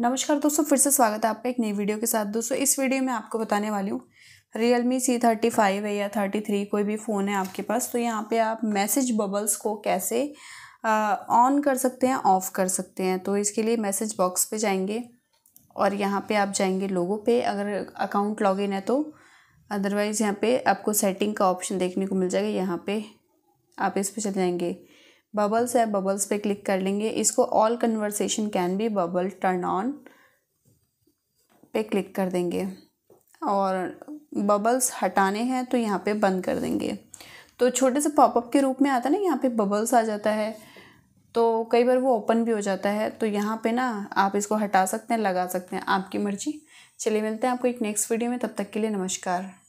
नमस्कार दोस्तों फिर से स्वागत है आपका एक नई वीडियो के साथ दोस्तों इस वीडियो में आपको बताने वाली हूँ Realme C thirty five है या थर्टी थ्री कोई भी फ़ोन है आपके पास तो यहाँ पे आप मैसेज बबल्स को कैसे ऑन कर सकते हैं ऑफ़ कर सकते हैं तो इसके लिए मैसेज बॉक्स पे जाएंगे और यहाँ पे आप जाएंगे लोगों पे अगर अकाउंट लॉग है तो अदरवाइज़ यहाँ पर आपको सेटिंग का ऑप्शन देखने को मिल जाएगा यहाँ पर आप इस पर चले जाएँगे बबल्स है बबल्स पे क्लिक कर लेंगे इसको all conversation can be bubble turn on पे क्लिक कर देंगे और बबल्स हटाने हैं तो यहाँ पे बंद कर देंगे तो छोटे से पॉपअप के रूप में आता है ना यहाँ पे बबल्स आ जाता है तो कई बार वो ओपन भी हो जाता है तो यहाँ पे ना आप इसको हटा सकते हैं लगा सकते हैं आपकी मर्जी चलिए मिलते हैं आपको एक नेक्स्ट वीडियो में तब तक के लिए नमस्कार